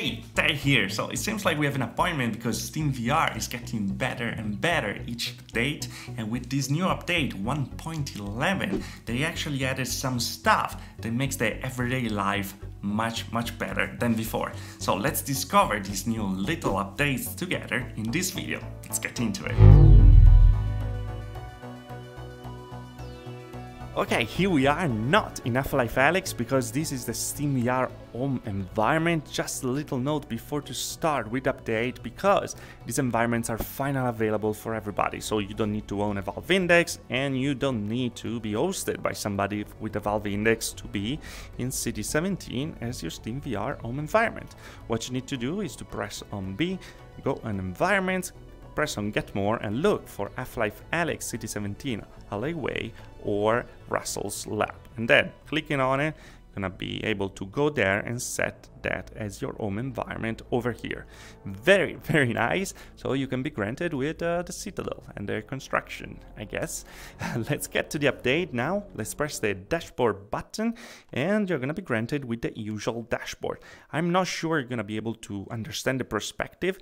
Hey, Tay here! So it seems like we have an appointment because SteamVR is getting better and better each update and with this new update 1.11 they actually added some stuff that makes their everyday life much much better than before. So let's discover these new little updates together in this video. Let's get into it. Okay, here we are, not in Half-Life Alex, because this is the Steam VR home environment. Just a little note before to start with update, because these environments are finally available for everybody, so you don't need to own a Valve Index, and you don't need to be hosted by somebody with a Valve Index to be in City 17 as your Steam VR home environment. What you need to do is to press on B, go on environments, press on Get More and look for Half-Life Alex City 17 Alleyway or Russell's Lab. And then clicking on it, you're gonna be able to go there and set that as your home environment over here. Very, very nice. So you can be granted with uh, the Citadel and their construction, I guess. Let's get to the update now. Let's press the dashboard button and you're gonna be granted with the usual dashboard. I'm not sure you're gonna be able to understand the perspective,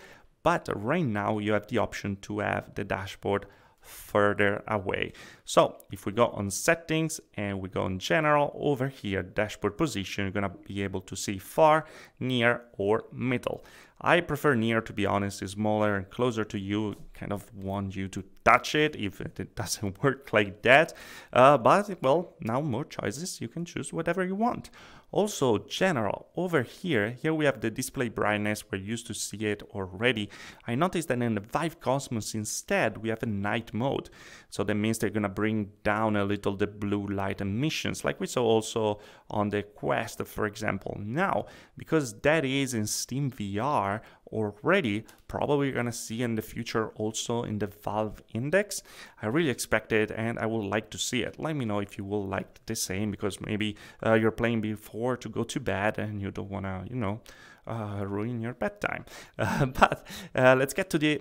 but right now you have the option to have the dashboard further away. So if we go on settings and we go on general over here, dashboard position, you're gonna be able to see far, near or middle. I prefer near to be honest, is smaller and closer to you, kind of want you to touch it if it doesn't work like that. Uh, but well, now more choices, you can choose whatever you want. Also, general, over here, here we have the display brightness, we're used to see it already. I noticed that in the Vive Cosmos instead, we have a night mode. So that means they're gonna bring down a little the blue light emissions, like we saw also on the Quest, for example. Now, because that is in Steam VR, already, probably going to see in the future also in the Valve Index. I really expect it and I would like to see it. Let me know if you will like the same because maybe uh, you're playing before to go to bed and you don't want to, you know, uh, ruin your bedtime. Uh, but let's get to the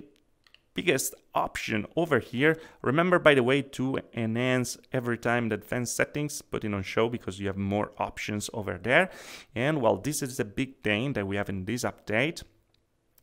biggest option over here. Remember, by the way, to enhance every time the advanced settings, put it on show because you have more options over there. And well, this is the big thing that we have in this update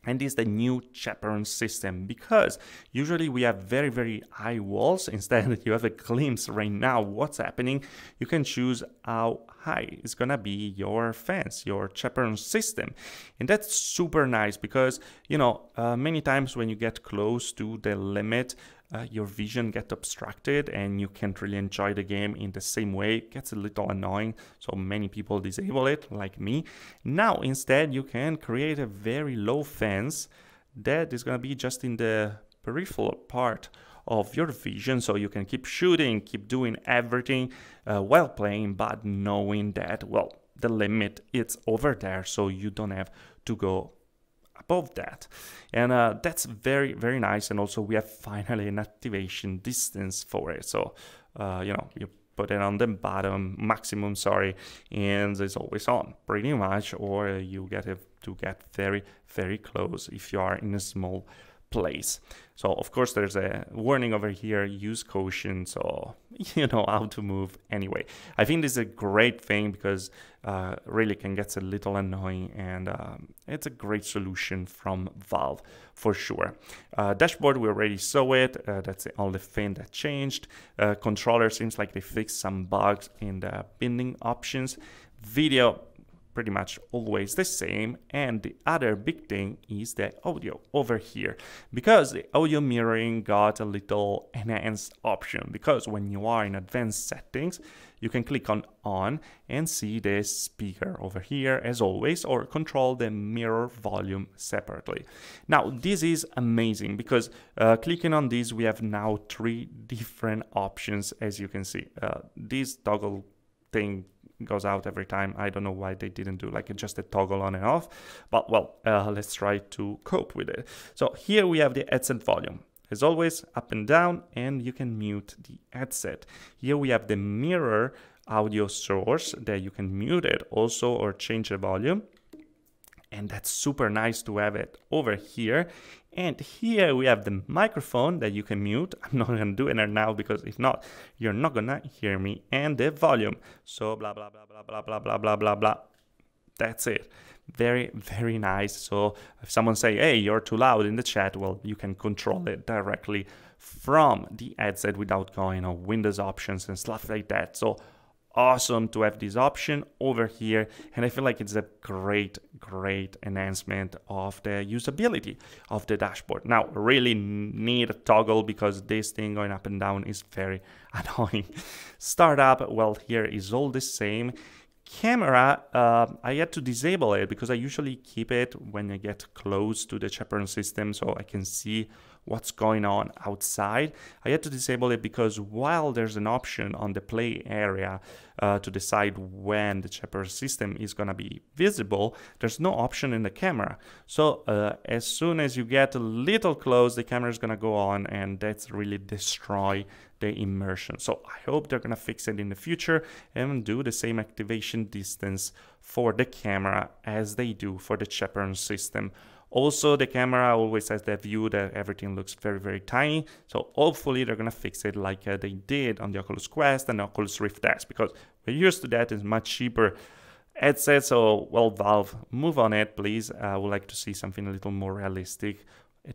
and is the new chaperone system because usually we have very very high walls instead you have a glimpse right now what's happening you can choose how high is gonna be your fence your chaperone system and that's super nice because you know uh, many times when you get close to the limit uh, your vision get obstructed and you can't really enjoy the game in the same way. It gets a little annoying, so many people disable it, like me. Now, instead, you can create a very low fence that is going to be just in the peripheral part of your vision so you can keep shooting, keep doing everything uh, while playing, but knowing that, well, the limit it's over there so you don't have to go above that. And uh, that's very, very nice. And also we have finally an activation distance for it. So, uh, you know, you put it on the bottom, maximum, sorry, and it's always on pretty much, or you get it to get very, very close if you are in a small place. So of course there's a warning over here, use caution, so you know how to move anyway. I think this is a great thing because uh, really can get a little annoying and um, it's a great solution from Valve for sure. Uh, dashboard, we already saw it. Uh, that's the only thing that changed. Uh, controller seems like they fixed some bugs in the binding options. Video, pretty much always the same and the other big thing is the audio over here because the audio mirroring got a little enhanced option because when you are in advanced settings you can click on on and see the speaker over here as always or control the mirror volume separately now this is amazing because uh, clicking on this we have now three different options as you can see uh, this toggle thing goes out every time. I don't know why they didn't do like just a toggle on and off, but well, uh, let's try to cope with it. So here we have the headset volume. As always, up and down, and you can mute the headset. Here we have the mirror audio source that you can mute it also or change the volume and that's super nice to have it over here. And here we have the microphone that you can mute. I'm not gonna do it now because if not, you're not gonna hear me and the volume. So blah, blah, blah, blah, blah, blah, blah, blah, blah, blah. That's it. Very, very nice. So if someone say, hey, you're too loud in the chat, well, you can control it directly from the headset without going on Windows options and stuff like that. So awesome to have this option over here and I feel like it's a great great enhancement of the usability of the dashboard now really need a toggle because this thing going up and down is very annoying startup well here is all the same camera, uh, I had to disable it because I usually keep it when I get close to the chaperone system so I can see what's going on outside. I had to disable it because while there's an option on the play area uh, to decide when the chaperone system is going to be visible, there's no option in the camera. So uh, as soon as you get a little close, the camera is going to go on and that's really destroy the immersion. So I hope they're gonna fix it in the future and do the same activation distance for the camera as they do for the Chaperon system. Also, the camera always has that view that everything looks very, very tiny. So hopefully they're gonna fix it like uh, they did on the Oculus Quest and Oculus Rift S because we're used to that, it's much cheaper headset. So, well, Valve, move on it, please. I would like to see something a little more realistic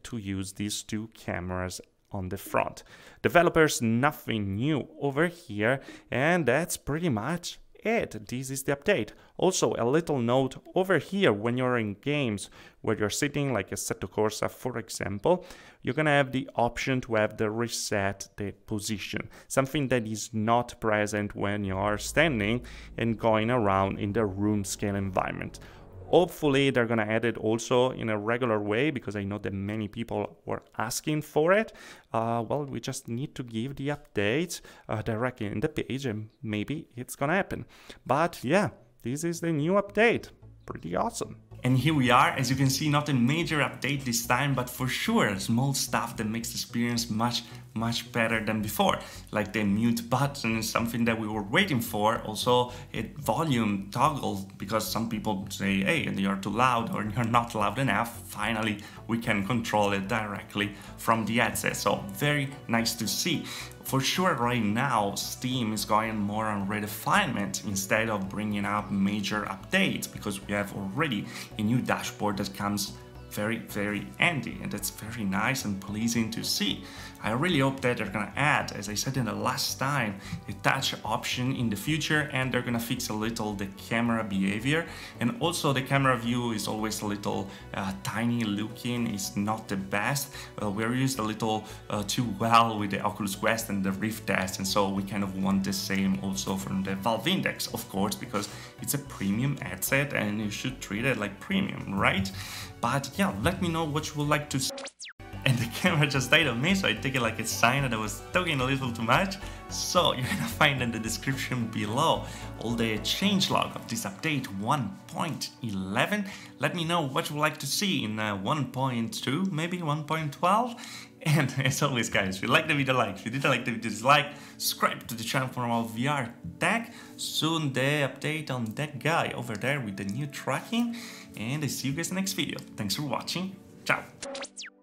to use these two cameras on the front. Developers, nothing new over here, and that's pretty much it. This is the update. Also, a little note over here when you're in games where you're sitting, like a to Corsa, uh, for example, you're gonna have the option to have the reset the position, something that is not present when you are standing and going around in the room scale environment. Hopefully they're gonna add it also in a regular way because I know that many people were asking for it. Uh, well, we just need to give the update uh, directly in the page and maybe it's gonna happen. But yeah, this is the new update. Pretty awesome. And here we are, as you can see, not a major update this time, but for sure small stuff that makes the experience much, much better than before. Like the mute button is something that we were waiting for. Also, a volume toggle, because some people say, hey, you're too loud or you're not loud enough. Finally, we can control it directly from the headset. So very nice to see for sure right now Steam is going more on refinement instead of bringing up major updates because we have already a new dashboard that comes very, very handy and that's very nice and pleasing to see. I really hope that they're gonna add, as I said in the last time, a touch option in the future and they're gonna fix a little the camera behavior and also the camera view is always a little uh, tiny looking, it's not the best. Uh, we're used a little uh, too well with the Oculus Quest and the Rift S and so we kind of want the same also from the Valve Index, of course, because it's a premium headset and you should treat it like premium, right? But yeah, let me know what you would like to see. And the camera just stayed on me, so I took it like a sign that I was talking a little too much. So you're gonna find in the description below all the changelog of this update 1.11. Let me know what you would like to see in uh, 1.2, maybe 1.12. And as always guys, if you like the video, like. If you didn't like the video, dislike. Subscribe to the channel for more VR tech. Soon the update on that guy over there with the new tracking and I see you guys in the next video. Thanks for watching. Ciao!